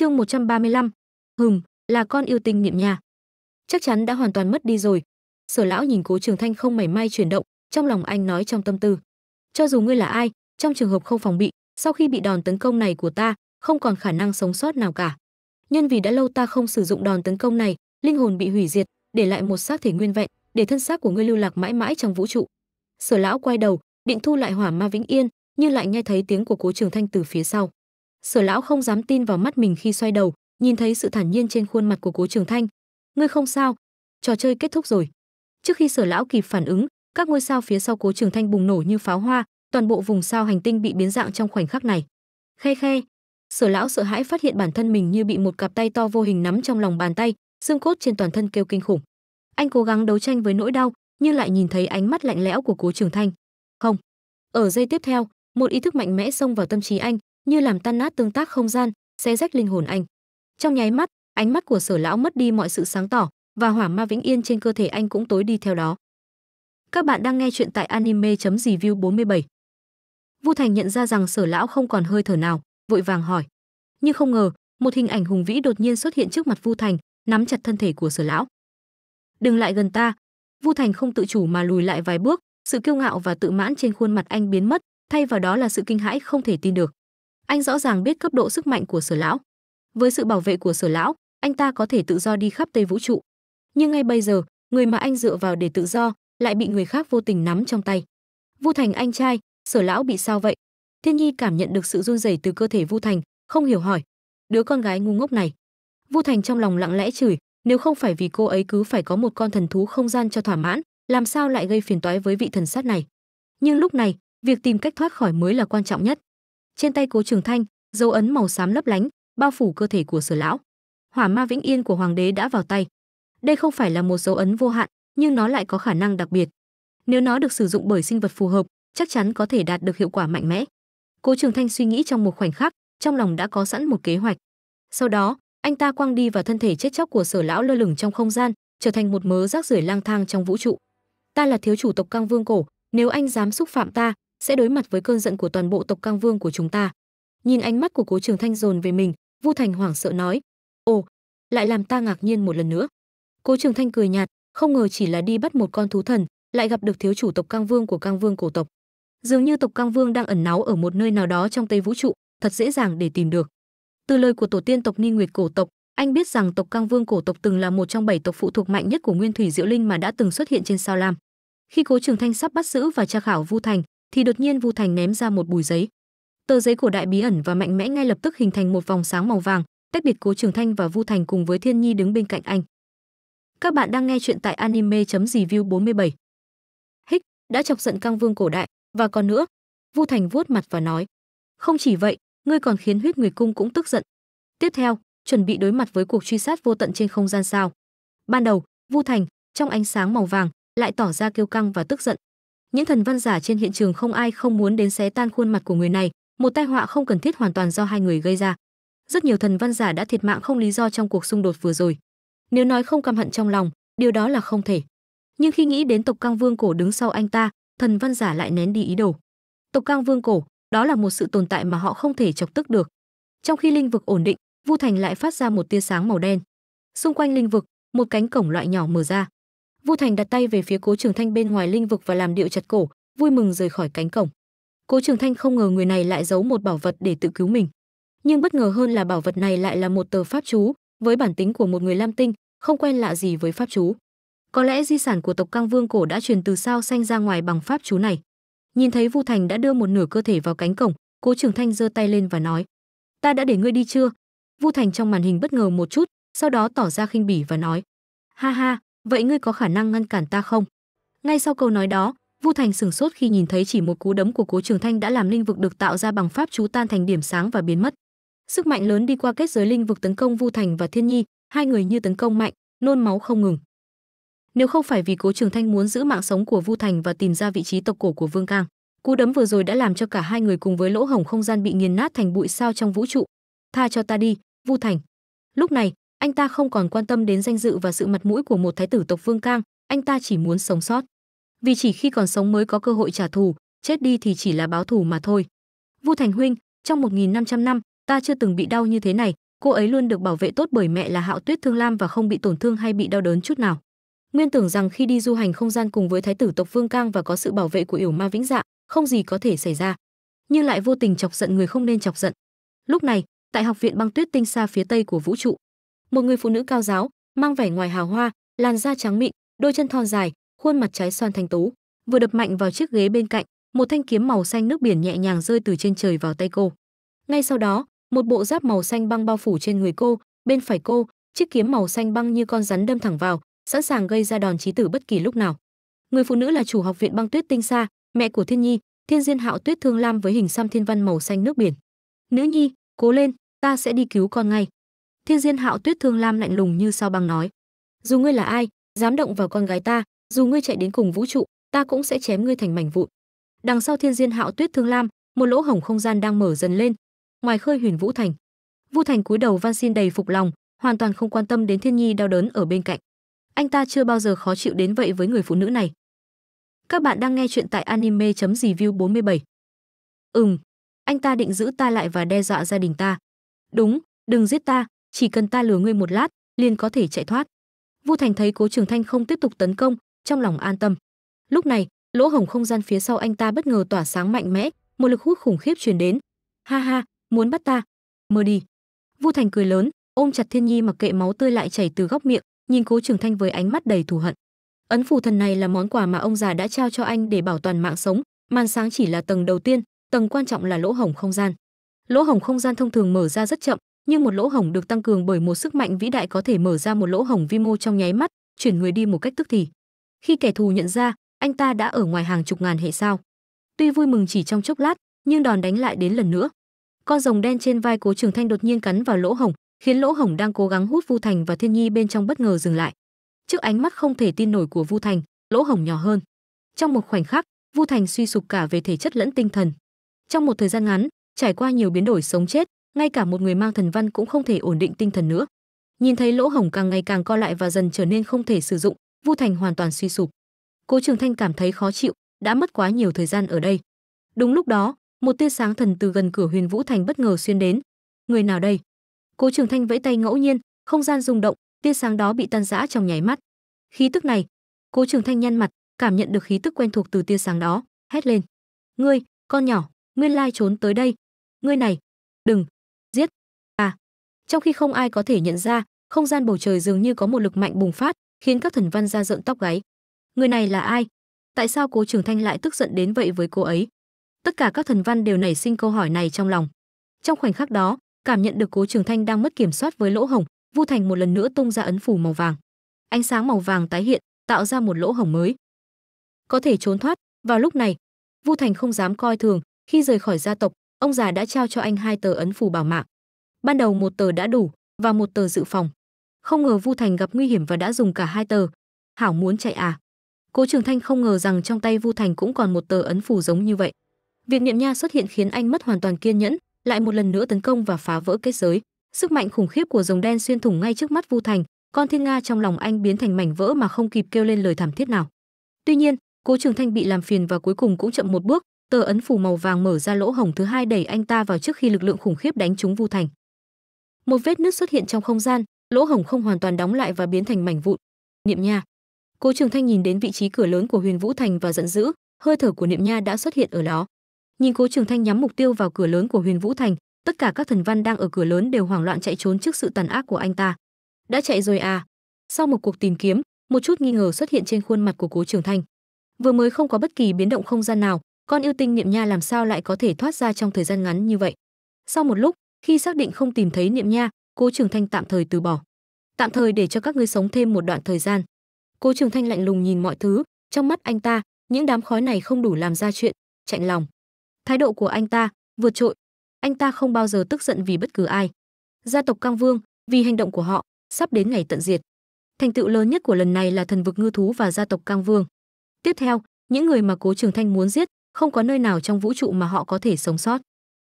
Chương 135. Hừm, là con yêu tinh niệm nha, Chắc chắn đã hoàn toàn mất đi rồi. Sở lão nhìn Cố Trường Thanh không mảy may chuyển động, trong lòng anh nói trong tâm tư. Cho dù ngươi là ai, trong trường hợp không phòng bị, sau khi bị đòn tấn công này của ta, không còn khả năng sống sót nào cả. Nhân vì đã lâu ta không sử dụng đòn tấn công này, linh hồn bị hủy diệt, để lại một xác thể nguyên vẹn, để thân xác của ngươi lưu lạc mãi mãi trong vũ trụ. Sở lão quay đầu, định thu lại hỏa ma vĩnh yên, nhưng lại nghe thấy tiếng của Cố Trường Thanh từ phía sau. Sở lão không dám tin vào mắt mình khi xoay đầu, nhìn thấy sự thản nhiên trên khuôn mặt của Cố Trường Thanh. "Ngươi không sao, trò chơi kết thúc rồi." Trước khi Sở lão kịp phản ứng, các ngôi sao phía sau Cố Trường Thanh bùng nổ như pháo hoa, toàn bộ vùng sao hành tinh bị biến dạng trong khoảnh khắc này. Khe khe, Sở lão sợ hãi phát hiện bản thân mình như bị một cặp tay to vô hình nắm trong lòng bàn tay, xương cốt trên toàn thân kêu kinh khủng. Anh cố gắng đấu tranh với nỗi đau, nhưng lại nhìn thấy ánh mắt lạnh lẽo của Cố Trường Thanh. "Không." Ở giây tiếp theo, một ý thức mạnh mẽ xông vào tâm trí anh, như làm tan nát tương tác không gian xé rách linh hồn anh trong nháy mắt ánh mắt của sở lão mất đi mọi sự sáng tỏ và hỏa ma vĩnh yên trên cơ thể anh cũng tối đi theo đó các bạn đang nghe chuyện tại anime review 47 vu thành nhận ra rằng sở lão không còn hơi thở nào vội vàng hỏi nhưng không ngờ một hình ảnh hùng vĩ đột nhiên xuất hiện trước mặt vu thành nắm chặt thân thể của sở lão đừng lại gần ta vu thành không tự chủ mà lùi lại vài bước sự kiêu ngạo và tự mãn trên khuôn mặt anh biến mất thay vào đó là sự kinh hãi không thể tin được anh rõ ràng biết cấp độ sức mạnh của sở lão với sự bảo vệ của sở lão anh ta có thể tự do đi khắp tây vũ trụ nhưng ngay bây giờ người mà anh dựa vào để tự do lại bị người khác vô tình nắm trong tay vu thành anh trai sở lão bị sao vậy thiên nhi cảm nhận được sự run rẩy từ cơ thể vu thành không hiểu hỏi đứa con gái ngu ngốc này vu thành trong lòng lặng lẽ chửi nếu không phải vì cô ấy cứ phải có một con thần thú không gian cho thỏa mãn làm sao lại gây phiền toái với vị thần sát này nhưng lúc này việc tìm cách thoát khỏi mới là quan trọng nhất trên tay cố trường thanh dấu ấn màu xám lấp lánh bao phủ cơ thể của sở lão hỏa ma vĩnh yên của hoàng đế đã vào tay đây không phải là một dấu ấn vô hạn nhưng nó lại có khả năng đặc biệt nếu nó được sử dụng bởi sinh vật phù hợp chắc chắn có thể đạt được hiệu quả mạnh mẽ cố trường thanh suy nghĩ trong một khoảnh khắc trong lòng đã có sẵn một kế hoạch sau đó anh ta quăng đi vào thân thể chết chóc của sở lão lơ lửng trong không gian trở thành một mớ rác rưởi lang thang trong vũ trụ ta là thiếu chủ tộc căng vương cổ nếu anh dám xúc phạm ta sẽ đối mặt với cơn giận của toàn bộ tộc Cang Vương của chúng ta. Nhìn ánh mắt của Cố Trường Thanh dồn về mình, Vu Thành hoảng sợ nói: "Ồ, lại làm ta ngạc nhiên một lần nữa." Cố Trường Thanh cười nhạt, không ngờ chỉ là đi bắt một con thú thần, lại gặp được thiếu chủ tộc Cang Vương của Cang Vương cổ tộc. Dường như tộc Cang Vương đang ẩn náu ở một nơi nào đó trong Tây Vũ trụ, thật dễ dàng để tìm được. Từ lời của tổ tiên tộc Ni Nguyệt cổ tộc, anh biết rằng tộc Cang Vương cổ tộc từng là một trong bảy tộc phụ thuộc mạnh nhất của Nguyên Thủy Diệu Linh mà đã từng xuất hiện trên Sao Lam. Khi Cố Trường Thanh sắp bắt giữ và tra khảo Vu Thành, thì đột nhiên Vu Thành ném ra một bùi giấy. Tờ giấy của đại bí ẩn và mạnh mẽ ngay lập tức hình thành một vòng sáng màu vàng, tách biệt Cố Trường Thanh và Vu Thành cùng với Thiên Nhi đứng bên cạnh anh. Các bạn đang nghe chuyện tại anime.review 47. Hích, đã chọc giận Cang Vương cổ đại, và còn nữa, Vu Thành vuốt mặt và nói, không chỉ vậy, ngươi còn khiến huyết người cung cũng tức giận. Tiếp theo, chuẩn bị đối mặt với cuộc truy sát vô tận trên không gian sao? Ban đầu, Vu Thành, trong ánh sáng màu vàng, lại tỏ ra kiêu căng và tức giận những thần văn giả trên hiện trường không ai không muốn đến xé tan khuôn mặt của người này một tai họa không cần thiết hoàn toàn do hai người gây ra rất nhiều thần văn giả đã thiệt mạng không lý do trong cuộc xung đột vừa rồi nếu nói không căm hận trong lòng điều đó là không thể nhưng khi nghĩ đến tộc cang vương cổ đứng sau anh ta thần văn giả lại nén đi ý đồ tộc cang vương cổ đó là một sự tồn tại mà họ không thể chọc tức được trong khi linh vực ổn định vu thành lại phát ra một tia sáng màu đen xung quanh linh vực một cánh cổng loại nhỏ mở ra Vu Thành đặt tay về phía Cố Trường Thanh bên ngoài linh vực và làm điệu chặt cổ, vui mừng rời khỏi cánh cổng. Cố Trường Thanh không ngờ người này lại giấu một bảo vật để tự cứu mình. Nhưng bất ngờ hơn là bảo vật này lại là một tờ pháp chú, với bản tính của một người Lam Tinh, không quen lạ gì với pháp chú. Có lẽ di sản của tộc Cang Vương cổ đã truyền từ sao xanh ra ngoài bằng pháp chú này. Nhìn thấy Vu Thành đã đưa một nửa cơ thể vào cánh cổng, Cố Trường Thanh giơ tay lên và nói: "Ta đã để ngươi đi chưa?" Vu Thành trong màn hình bất ngờ một chút, sau đó tỏ ra khinh bỉ và nói: "Ha ha, vậy ngươi có khả năng ngăn cản ta không ngay sau câu nói đó vu thành sửng sốt khi nhìn thấy chỉ một cú đấm của cố trường thanh đã làm linh vực được tạo ra bằng pháp chú tan thành điểm sáng và biến mất sức mạnh lớn đi qua kết giới linh vực tấn công vu thành và thiên nhi hai người như tấn công mạnh nôn máu không ngừng nếu không phải vì cố trường thanh muốn giữ mạng sống của vu thành và tìm ra vị trí tộc cổ của vương cang cú đấm vừa rồi đã làm cho cả hai người cùng với lỗ hổng không gian bị nghiền nát thành bụi sao trong vũ trụ tha cho ta đi vu thành lúc này anh ta không còn quan tâm đến danh dự và sự mặt mũi của một thái tử tộc Vương Cang, anh ta chỉ muốn sống sót. Vì chỉ khi còn sống mới có cơ hội trả thù, chết đi thì chỉ là báo thù mà thôi. Vu Thành huynh, trong 1500 năm, ta chưa từng bị đau như thế này, cô ấy luôn được bảo vệ tốt bởi mẹ là Hạo Tuyết Thương Lam và không bị tổn thương hay bị đau đớn chút nào. Nguyên tưởng rằng khi đi du hành không gian cùng với thái tử tộc Vương Cang và có sự bảo vệ của Yểu Ma Vĩnh Dạ, không gì có thể xảy ra, nhưng lại vô tình chọc giận người không nên chọc giận. Lúc này, tại học viện băng tuyết tinh xa phía tây của vũ trụ, một người phụ nữ cao giáo mang vẻ ngoài hào hoa làn da trắng mịn đôi chân thon dài khuôn mặt trái xoan thanh tú vừa đập mạnh vào chiếc ghế bên cạnh một thanh kiếm màu xanh nước biển nhẹ nhàng rơi từ trên trời vào tay cô ngay sau đó một bộ giáp màu xanh băng bao phủ trên người cô bên phải cô chiếc kiếm màu xanh băng như con rắn đâm thẳng vào sẵn sàng gây ra đòn chí tử bất kỳ lúc nào người phụ nữ là chủ học viện băng tuyết tinh xa, mẹ của thiên nhi thiên diên hạo tuyết thương lam với hình xăm thiên văn màu xanh nước biển nữ nhi cố lên ta sẽ đi cứu con ngay Thiên Diên Hạo Tuyết Thương Lam lạnh lùng như sao băng nói: "Dù ngươi là ai, dám động vào con gái ta, dù ngươi chạy đến cùng vũ trụ, ta cũng sẽ chém ngươi thành mảnh vụn." Đằng sau Thiên Diên Hạo Tuyết Thương Lam, một lỗ hổng không gian đang mở dần lên, ngoài khơi Huyền Vũ Thành. Vu Thành cúi đầu van xin đầy phục lòng, hoàn toàn không quan tâm đến Thiên Nhi đau đớn ở bên cạnh. Anh ta chưa bao giờ khó chịu đến vậy với người phụ nữ này. Các bạn đang nghe chuyện tại anime.review 47. Ừm, anh ta định giữ ta lại và đe dọa gia đình ta. Đúng, đừng giết ta, chỉ cần ta lừa ngươi một lát liền có thể chạy thoát vu thành thấy cố trường thanh không tiếp tục tấn công trong lòng an tâm lúc này lỗ hổng không gian phía sau anh ta bất ngờ tỏa sáng mạnh mẽ một lực hút khủng khiếp truyền đến ha ha muốn bắt ta mơ đi vu thành cười lớn ôm chặt thiên nhi mặc kệ máu tươi lại chảy từ góc miệng nhìn cố trường thanh với ánh mắt đầy thù hận ấn phù thần này là món quà mà ông già đã trao cho anh để bảo toàn mạng sống màn sáng chỉ là tầng đầu tiên tầng quan trọng là lỗ hổng không gian lỗ hổng không gian thông thường mở ra rất chậm nhưng một lỗ hổng được tăng cường bởi một sức mạnh vĩ đại có thể mở ra một lỗ hổng vi mô trong nháy mắt, chuyển người đi một cách tức thì. Khi kẻ thù nhận ra, anh ta đã ở ngoài hàng chục ngàn hệ sao. Tuy vui mừng chỉ trong chốc lát, nhưng đòn đánh lại đến lần nữa. Con rồng đen trên vai Cố Trường Thanh đột nhiên cắn vào lỗ hổng, khiến lỗ hổng đang cố gắng hút Vu Thành và Thiên Nhi bên trong bất ngờ dừng lại. Trước ánh mắt không thể tin nổi của Vu Thành, lỗ hổng nhỏ hơn. Trong một khoảnh khắc, Vu Thành suy sụp cả về thể chất lẫn tinh thần. Trong một thời gian ngắn, trải qua nhiều biến đổi sống chết, ngay cả một người mang thần văn cũng không thể ổn định tinh thần nữa nhìn thấy lỗ hổng càng ngày càng co lại và dần trở nên không thể sử dụng vu thành hoàn toàn suy sụp cố trường thanh cảm thấy khó chịu đã mất quá nhiều thời gian ở đây đúng lúc đó một tia sáng thần từ gần cửa huyền vũ thành bất ngờ xuyên đến người nào đây cố trường thanh vẫy tay ngẫu nhiên không gian rung động tia sáng đó bị tan rã trong nháy mắt khí tức này cố trường thanh nhăn mặt cảm nhận được khí tức quen thuộc từ tia sáng đó hét lên ngươi con nhỏ nguyên lai trốn tới đây ngươi này đừng trong khi không ai có thể nhận ra không gian bầu trời dường như có một lực mạnh bùng phát khiến các thần văn ra rợn tóc gáy người này là ai tại sao cố trường thanh lại tức giận đến vậy với cô ấy tất cả các thần văn đều nảy sinh câu hỏi này trong lòng trong khoảnh khắc đó cảm nhận được cố trường thanh đang mất kiểm soát với lỗ hổng vu thành một lần nữa tung ra ấn phủ màu vàng ánh sáng màu vàng tái hiện tạo ra một lỗ hổng mới có thể trốn thoát vào lúc này vu thành không dám coi thường khi rời khỏi gia tộc ông già đã trao cho anh hai tờ ấn phù bảo mạng ban đầu một tờ đã đủ và một tờ dự phòng. Không ngờ Vu Thành gặp nguy hiểm và đã dùng cả hai tờ. Hảo muốn chạy à? Cố Trường Thanh không ngờ rằng trong tay Vu Thành cũng còn một tờ ấn phù giống như vậy. Việc niệm nha xuất hiện khiến anh mất hoàn toàn kiên nhẫn, lại một lần nữa tấn công và phá vỡ kết giới. Sức mạnh khủng khiếp của rồng đen xuyên thủng ngay trước mắt Vu Thành, con thiên nga trong lòng anh biến thành mảnh vỡ mà không kịp kêu lên lời thảm thiết nào. Tuy nhiên, Cố Trường Thanh bị làm phiền và cuối cùng cũng chậm một bước, tờ ấn phù màu vàng mở ra lỗ hổng thứ hai đẩy anh ta vào trước khi lực lượng khủng khiếp đánh trúng Vu Thành một vết nứt xuất hiện trong không gian lỗ hổng không hoàn toàn đóng lại và biến thành mảnh vụn niệm nha cố trường thanh nhìn đến vị trí cửa lớn của huyền vũ thành và giận dữ hơi thở của niệm nha đã xuất hiện ở đó nhìn cố trường thanh nhắm mục tiêu vào cửa lớn của huyền vũ thành tất cả các thần văn đang ở cửa lớn đều hoảng loạn chạy trốn trước sự tàn ác của anh ta đã chạy rồi à sau một cuộc tìm kiếm một chút nghi ngờ xuất hiện trên khuôn mặt của cố trường thanh vừa mới không có bất kỳ biến động không gian nào con yêu tinh niệm nha làm sao lại có thể thoát ra trong thời gian ngắn như vậy sau một lúc khi xác định không tìm thấy Niệm Nha, Cố Trường Thanh tạm thời từ bỏ. Tạm thời để cho các ngươi sống thêm một đoạn thời gian. Cố Trường Thanh lạnh lùng nhìn mọi thứ, trong mắt anh ta, những đám khói này không đủ làm ra chuyện, chạnh lòng. Thái độ của anh ta vượt trội. Anh ta không bao giờ tức giận vì bất cứ ai. Gia tộc Cang Vương, vì hành động của họ, sắp đến ngày tận diệt. Thành tựu lớn nhất của lần này là thần vực ngư thú và gia tộc Cang Vương. Tiếp theo, những người mà Cố Trường Thanh muốn giết, không có nơi nào trong vũ trụ mà họ có thể sống sót.